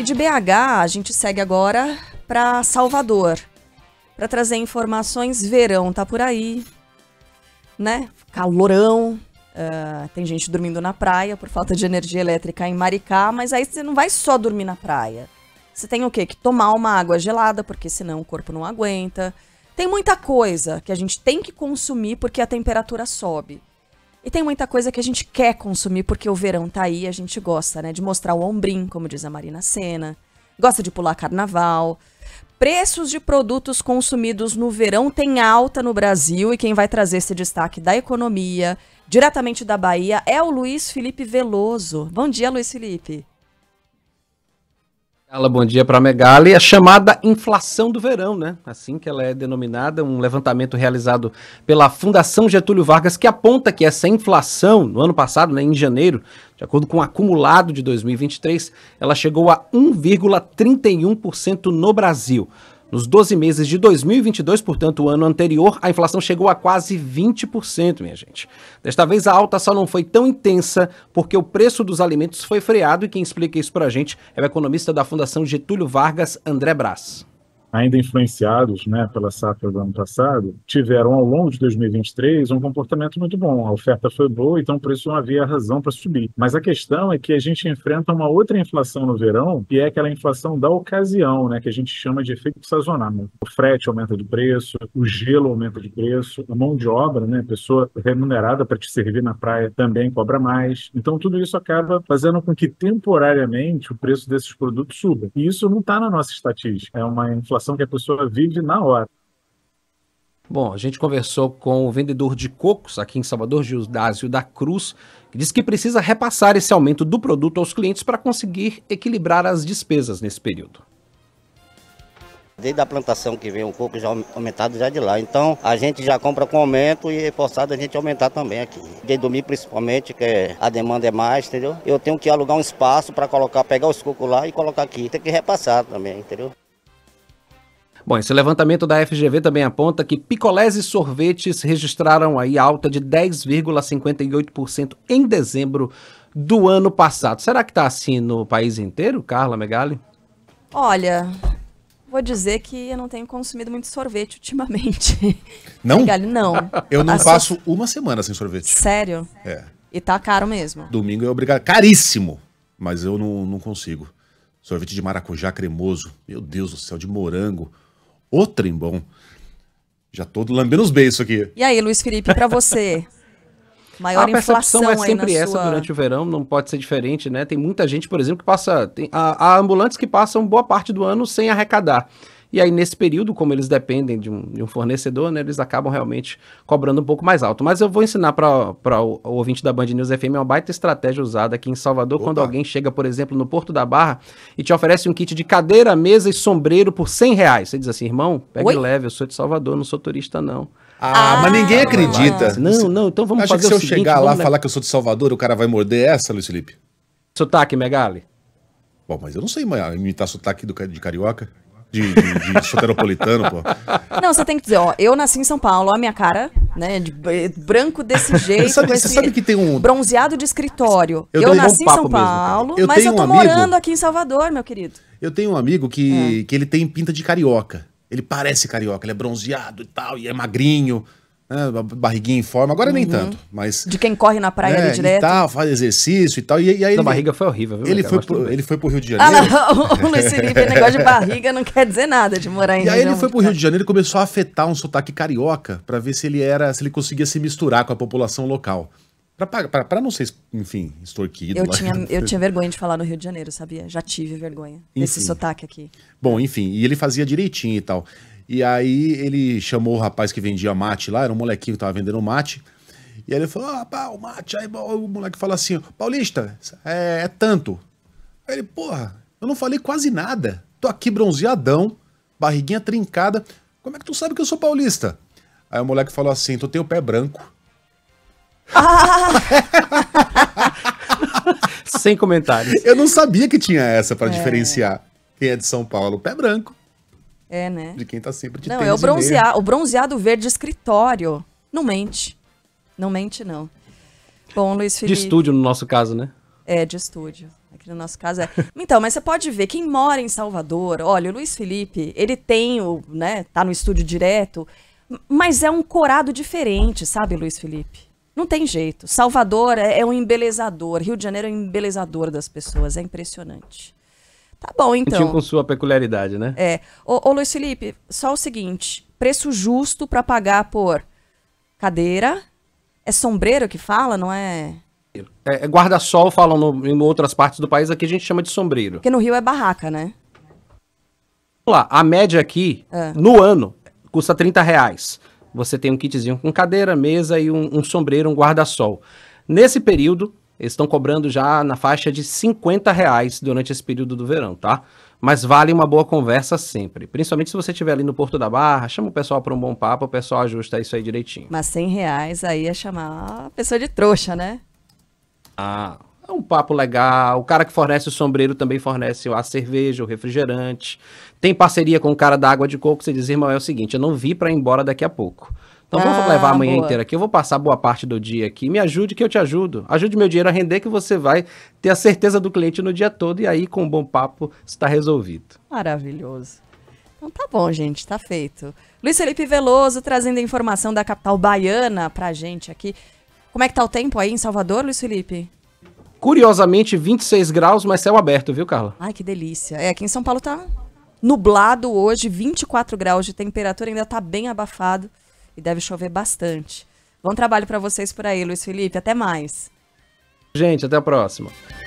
E de BH, a gente segue agora para Salvador, para trazer informações. Verão tá por aí, né? Calorão. Uh, tem gente dormindo na praia por falta de energia elétrica em Maricá, mas aí você não vai só dormir na praia. Você tem o quê? Que tomar uma água gelada, porque senão o corpo não aguenta. Tem muita coisa que a gente tem que consumir porque a temperatura sobe. E tem muita coisa que a gente quer consumir porque o verão tá aí, a gente gosta, né? De mostrar o ombrim, como diz a Marina Senna, gosta de pular carnaval. Preços de produtos consumidos no verão tem alta no Brasil e quem vai trazer esse destaque da economia, diretamente da Bahia, é o Luiz Felipe Veloso. Bom dia, Luiz Felipe bom dia para a Megali. A chamada inflação do verão, né? Assim que ela é denominada, um levantamento realizado pela Fundação Getúlio Vargas que aponta que essa inflação no ano passado, né, em janeiro, de acordo com o acumulado de 2023, ela chegou a 1,31% no Brasil. Nos 12 meses de 2022, portanto, o ano anterior, a inflação chegou a quase 20%, minha gente. Desta vez a alta só não foi tão intensa porque o preço dos alimentos foi freado e quem explica isso pra gente é o economista da Fundação Getúlio Vargas, André Brás ainda influenciados né, pela safra do ano passado, tiveram ao longo de 2023 um comportamento muito bom. A oferta foi boa, então o preço não havia razão para subir. Mas a questão é que a gente enfrenta uma outra inflação no verão, que é aquela inflação da ocasião, né, que a gente chama de efeito sazonal. O frete aumenta de preço, o gelo aumenta de preço, a mão de obra, né, pessoa remunerada para te servir na praia também cobra mais. Então tudo isso acaba fazendo com que temporariamente o preço desses produtos suba. E isso não está na nossa estatística. É uma inflação situação que a pessoa vive na hora. Bom, a gente conversou com o vendedor de cocos aqui em Salvador, Gildásio da Cruz, que diz que precisa repassar esse aumento do produto aos clientes para conseguir equilibrar as despesas nesse período. Desde a plantação que vem o coco já aumentado já de lá. Então a gente já compra com aumento e é forçado a gente aumentar também aqui. De domingo principalmente, que a demanda é mais, entendeu? Eu tenho que alugar um espaço para colocar, pegar os cocos lá e colocar aqui. Tem que repassar também, entendeu? Bom, esse levantamento da FGV também aponta que picolés e sorvetes registraram aí alta de 10,58% em dezembro do ano passado. Será que está assim no país inteiro, Carla Megali? Olha, Vou dizer que eu não tenho consumido muito sorvete ultimamente. Não? Galho, não. Eu não passo so... uma semana sem sorvete. Sério? É. E tá caro mesmo. Domingo é obrigado. Caríssimo! Mas eu não, não consigo. Sorvete de maracujá cremoso. Meu Deus do céu, de morango. O trembom. Já tô lambendo os beijos aqui. E aí, Luiz Felipe, para você? Maior ah, a é sempre essa sua... durante o verão, não pode ser diferente, né? Tem muita gente, por exemplo, que passa. Tem, há, há ambulantes que passam boa parte do ano sem arrecadar. E aí, nesse período, como eles dependem de um, de um fornecedor, né, eles acabam realmente cobrando um pouco mais alto. Mas eu vou ensinar para o, o ouvinte da Band News FM uma baita estratégia usada aqui em Salvador Opa. quando alguém chega, por exemplo, no Porto da Barra e te oferece um kit de cadeira, mesa e sombreiro por 100 reais. Você diz assim, irmão, pega leve, eu sou de Salvador, não sou turista não. Ah, ah, mas ninguém acredita. Não, não, então vamos Acho fazer que se eu seguinte, chegar lá e falar que eu sou de Salvador, o cara vai morder essa, Luiz Felipe? Sotaque, Megali. Bom, mas eu não sei imitar sotaque do, de carioca de, de, de soteropolitano, pô. Não, você tem que dizer, ó, eu nasci em São Paulo, ó a minha cara, né, de branco desse jeito, você sabe, com esse sabe que tem um... bronzeado de escritório. Eu, eu nasci um em São Paulo, eu mas eu tô um morando aqui em Salvador, meu querido. Eu tenho um amigo que, é. que ele tem pinta de carioca. Ele parece carioca, ele é bronzeado e tal, e é magrinho né, barriguinha em forma, agora uhum. nem tanto, mas... De quem corre na praia né, direto. E tal, faz exercício e tal, e, e aí... ele, barriga foi horrível, viu? Ele, foi pro, ele foi pro Rio de ah, Janeiro... Ah, não, o, o Luiz Felipe, negócio de barriga não quer dizer nada de morar em E aí ele foi pro Rio de Janeiro e começou a afetar um sotaque carioca para ver se ele era, se ele conseguia se misturar com a população local. Para não ser, enfim, extorquido. Eu, lá. tinha, eu tinha vergonha de falar no Rio de Janeiro, sabia? Já tive vergonha enfim. desse sotaque aqui. Bom, enfim, e ele fazia direitinho e tal. E aí ele chamou o rapaz que vendia mate lá, era um molequinho que tava vendendo mate. E aí ele falou: ah, pá, o mate. Aí o moleque fala assim: Paulista, é, é tanto. Aí ele, porra, eu não falei quase nada. Tô aqui bronzeadão, barriguinha trincada. Como é que tu sabe que eu sou paulista? Aí o moleque falou assim: tu então tem o pé branco. Sem comentários. Eu não sabia que tinha essa para é. diferenciar quem é de São Paulo. Pé branco. É, né? De quem tá sempre de Não, é o, bronzear, o bronzeado verde escritório. Não mente. Não mente, não. Bom, Luiz Felipe. De estúdio, no nosso caso, né? É, de estúdio. Aqui no nosso caso é. Então, mas você pode ver, quem mora em Salvador, olha, o Luiz Felipe, ele tem o, né, tá no estúdio direto, mas é um corado diferente, sabe, Luiz Felipe? Não tem jeito. Salvador é, é um embelezador, Rio de Janeiro é um embelezador das pessoas, é impressionante. Tá bom, então. com sua peculiaridade, né? É. Ô, ô Luiz Felipe, só o seguinte: preço justo para pagar por cadeira. É sombreiro que fala, não é? É, é guarda-sol, falam no, em outras partes do país, aqui a gente chama de sombreiro. Porque no Rio é barraca, né? Vamos lá, a média aqui, é. no ano, custa 30 reais. Você tem um kitzinho com cadeira, mesa e um, um sombreiro, um guarda-sol. Nesse período, eles estão cobrando já na faixa de 50 reais durante esse período do verão, tá? Mas vale uma boa conversa sempre. Principalmente se você estiver ali no Porto da Barra, chama o pessoal para um bom papo, o pessoal ajusta isso aí direitinho. Mas 100 reais aí é chamar a pessoa de trouxa, né? Ah, é um papo legal. O cara que fornece o sombreiro também fornece a cerveja, o refrigerante. Tem parceria com o cara da água de coco, você diz, irmão, é o seguinte, eu não vi para ir embora daqui a pouco. Então ah, vamos levar a manhã boa. inteira aqui. Eu vou passar boa parte do dia aqui. Me ajude que eu te ajudo. Ajude meu dinheiro a render que você vai ter a certeza do cliente no dia todo e aí com um bom papo está resolvido. Maravilhoso. Então tá bom, gente, tá feito. Luiz Felipe Veloso trazendo a informação da capital baiana pra gente aqui. Como é que tá o tempo aí em Salvador, Luiz Felipe? Curiosamente, 26 graus, mas céu aberto, viu, Carla? Ai, que delícia. É, aqui em São Paulo tá nublado hoje, 24 graus de temperatura, ainda tá bem abafado e deve chover bastante. Bom trabalho para vocês por aí, Luiz Felipe. Até mais. Gente, até a próxima.